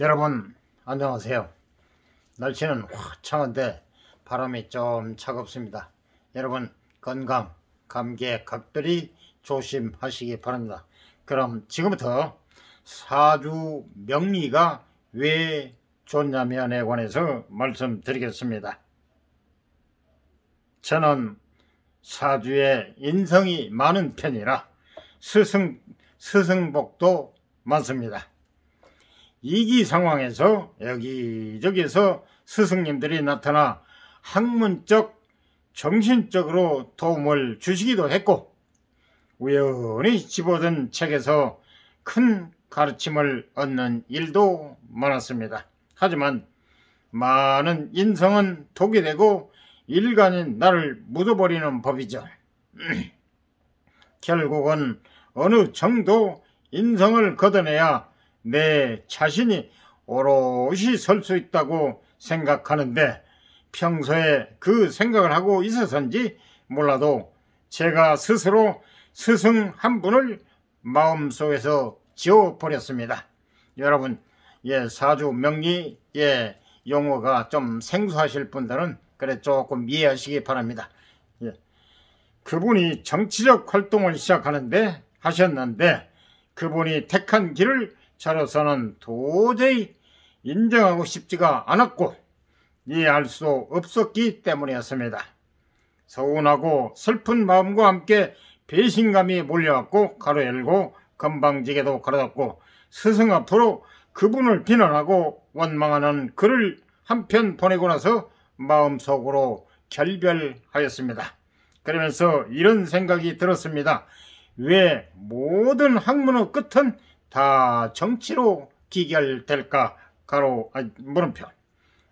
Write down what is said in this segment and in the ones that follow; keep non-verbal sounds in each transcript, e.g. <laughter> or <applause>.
여러분 안녕하세요 날씨는 화창한데 바람이 좀 차갑습니다 여러분 건강 감기에 각별히 조심하시기 바랍니다 그럼 지금부터 사주 명리가 왜 좋냐면에 관해서 말씀드리겠습니다 저는 사주에 인성이 많은 편이라 스승, 스승복도 많습니다 이기 상황에서 여기저기서 스승님들이 나타나 학문적, 정신적으로 도움을 주시기도 했고 우연히 집어든 책에서 큰 가르침을 얻는 일도 많았습니다. 하지만 많은 인성은 독이 되고 일간인 나를 묻어버리는 법이죠. <clears throat> 결국은 어느 정도 인성을 걷어내야 내 자신이 오롯이 설 수 있다고 생각하는데 평소에 그 생각을 하고 있어서인지 몰라도 제가 스스로 스승 한 분을 마음속에서 지워버렸습니다. 여러분, 예, 사주 명리, 의 용어가 좀 생소하실 분들은 그래 조금 이해하시기 바랍니다. 예. 그분이 정치적 활동을 시작하는데 하셨는데 그분이 택한 길을 자료서는 도저히 인정하고 싶지가 않았고 이해할 수 없었기 때문이었습니다. 서운하고 슬픈 마음과 함께 배신감이 몰려왔고 가로열고 건방지게도 가로닫고 스승 앞으로 그분을 비난하고 원망하는 글을 한 편 보내고 나서 마음속으로 결별하였습니다. 그러면서 이런 생각이 들었습니다. 왜 모든 학문의 끝은 다 정치로 기결될까 가로 아니, 물음표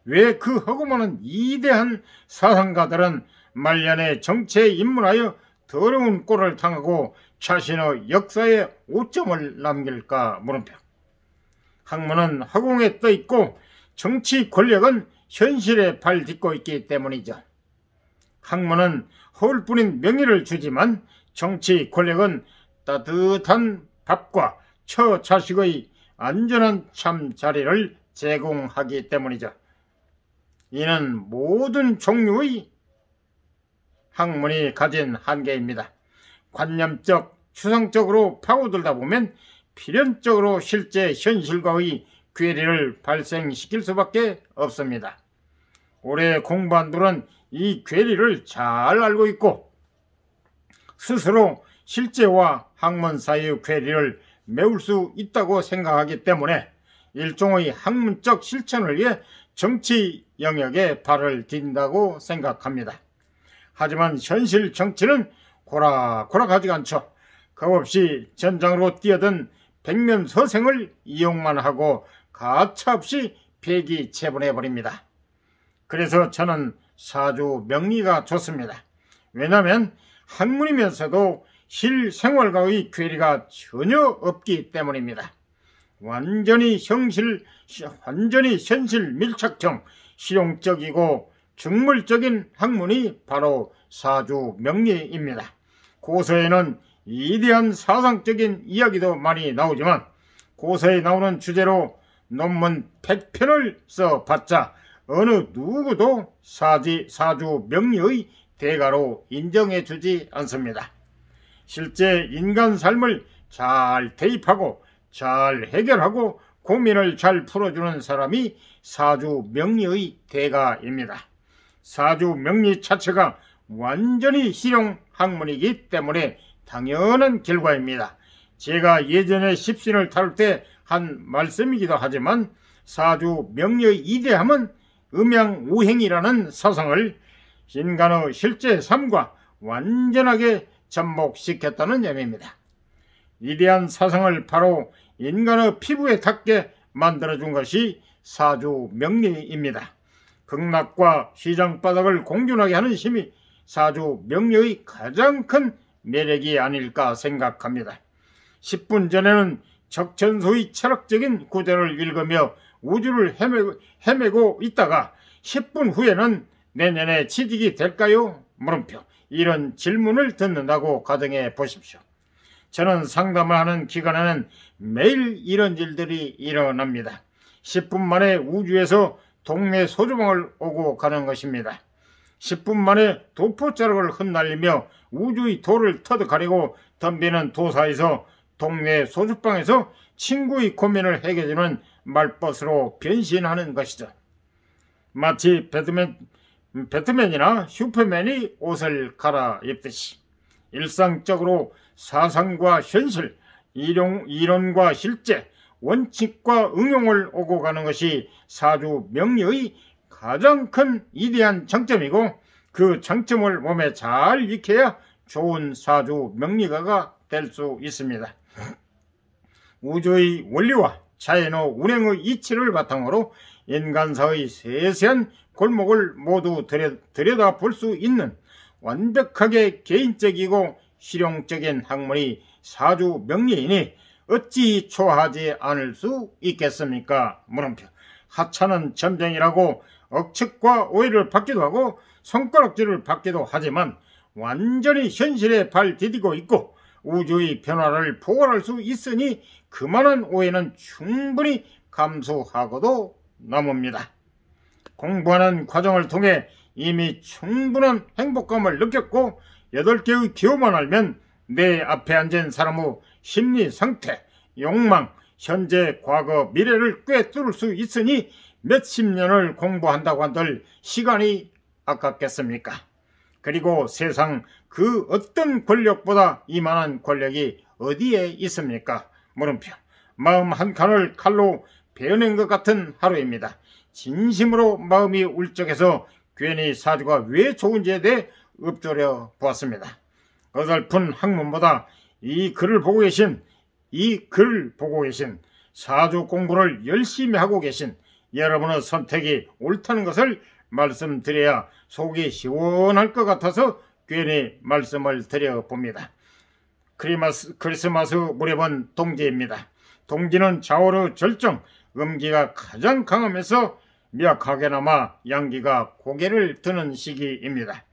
왜 그허구만는 이대한 사상가들은 말년에 정치에 입문하여 더러운 꼴을 당하고 자신의 역사에 오점을 남길까 물음표 학문은 허공에 떠 있고 정치 권력은 현실에 발 딛고 있기 때문이죠. 학문은 허울뿐인 명예를 주지만 정치 권력은 따뜻한 밥과 처자식의 안전한 잠자리를 제공하기 때문이죠. 이는 모든 종류의 학문이 가진 한계입니다. 관념적, 추상적으로 파고들다 보면 필연적으로 실제 현실과의 괴리를 발생시킬 수밖에 없습니다. 올해 공부한들은 이 괴리를 잘 알고 있고 스스로 실제와 학문 사이의 괴리를 메울 수 있다고 생각하기 때문에 일종의 학문적 실천을 위해 정치 영역에 발을 딘다고 생각합니다. 하지만 현실 정치는 고락고락하지가 않죠. 겁없이 전장으로 뛰어든 백면 서생을 이용만 하고 가차없이 폐기 체분해버립니다. 그래서 저는 사주 명리가 좋습니다. 왜냐하면 학문이면서도 실생활과의 괴리가 전혀 없기 때문입니다. 완전히 현실 완전히 현실 밀착형, 실용적이고 중물적인 학문이 바로 사주 명리입니다. 고서에는 이대한 사상적인 이야기도 많이 나오지만 고서에 나오는 주제로 논문 100편을 써봤자 어느 누구도 사지, 사주 명리의 대가로 인정해주지 않습니다. 실제 인간 삶을 잘 대입하고 잘 해결하고 고민을 잘 풀어주는 사람이 사주 명리의 대가입니다. 사주 명리 자체가 완전히 실용 학문이기 때문에 당연한 결과입니다. 제가 예전에 십신을 다룰 때한 말씀이기도 하지만 사주 명리의 이대함은 음양우행이라는 사상을 인간의 실제 삶과 완전하게 접목시켰다는 점입니다. 위대한 사상을 바로 인간의 피부에 닿게 만들어준 것이 사주 명리입니다. 극락과 시장바닥을 공존하게 하는 힘이 사주 명리의 가장 큰 매력이 아닐까 생각합니다. 10분 전에는 적천소의 철학적인 구절을 읽으며 우주를 헤매고, 헤매고 있다가 10분 후에는 내년에 취직이 될까요? 물음표 이런 질문을 듣는다고 가정해 보십시오. 저는 상담을 하는 기간에는 매일 이런 일들이 일어납니다. 10분 만에 우주에서 동네 소주방을 오고 가는 것입니다. 10분 만에 도포자락을 흩날리며 우주의 돌을 터득하려고 덤비는 도사에서 동네 소주방에서 친구의 고민을 해결해주는 말벗으로 변신하는 것이죠. 마치 배드민, 음, 배트맨이나 슈퍼맨이 옷을 갈아입듯이 일상적으로 사상과 현실, 이론, 이론과 실제, 원칙과 응용을 오고 가는 것이 사주 명리의 가장 큰 이대한 장점이고 그 장점을 몸에 잘 익혀야 좋은 사주 명리가가 될 수 있습니다. 우주의 원리와 자연의 운행의 이치를 바탕으로 인간사의 세세한 골목을 모두 들여다 볼수 있는 완벽하게 개인적이고 실용적인 학문이 사주 명리이니 어찌 초하지 않을 수 있겠습니까? 물음표. 하찮은 점쟁이라고 억측과 오해를 받기도 하고 손가락질을 받기도 하지만 완전히 현실에 발 디디고 있고 우주의 변화를 포괄할 수 있으니 그만한 오해는 충분히 감소하고도 넘습니다. 공부하는 과정을 통해 이미 충분한 행복감을 느꼈고 8개의 기호만 알면 내 앞에 앉은 사람의 심리 상태, 욕망, 현재, 과거, 미래를 꿰뚫을 수 있으니 몇십 년을 공부한다고 한들 시간이 아깝겠습니까? 그리고 세상 그 어떤 권력보다 이만한 권력이 어디에 있습니까? 물음표. 마음 한 칸을 칼로 베어낸 것 같은 하루입니다. 진심으로 마음이 울적해서 괜히 사주가 왜 좋은지에 대해 읊조려 보았습니다. 어설픈 학문보다 이 글을 보고 계신 이 글을 보고 계신 사주 공부를 열심히 하고 계신 여러분의 선택이 옳다는 것을 말씀드려야 속이 시원할 것 같아서 괜히 말씀을 드려봅니다. 크리마스, 크리스마스 무렵은 동지입니다. 동지는 좌우로 절정, 음기가 가장 강하면서 미약하게나마 양기가 고개를 드는 시기입니다.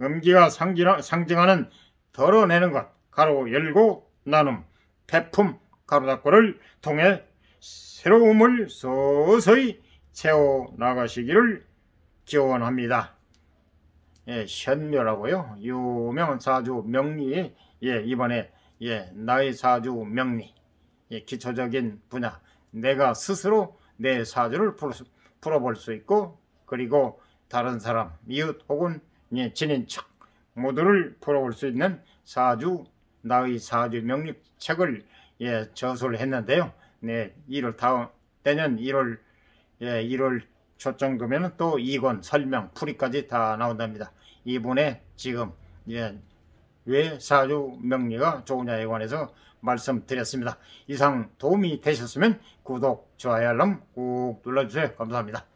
음기가 상징하는 덜어내는 것, 가로 열고 나눔, 폐품 가로 닫고를 통해 새로움을 서서히 채워나가시기를 기원합니다. 예, 현묘라고요. 유명한 사주 명리의 예, 이번에 예, 나의 사주 명리. 예, 기초적인 분야. 내가 스스로 내 사주를 풀어, 볼 수 있고 그리고 다른 사람, 이웃 혹은 예, 친인척 모두를 풀어볼 수 있는 사주 나의 사주 명리 책을 예, 저술 했는데요. 네, 1월 다음 내년 1월 예, 1월 초정도면또 2권 설명 풀이까지 다 나온답니다. 이분의 지금 예, 왜 사주 명리가 좋으냐에 관해서 말씀드렸습니다. 이상 도움이 되셨으면 구독, 좋아요, 알람 꾹 눌러주세요. 감사합니다.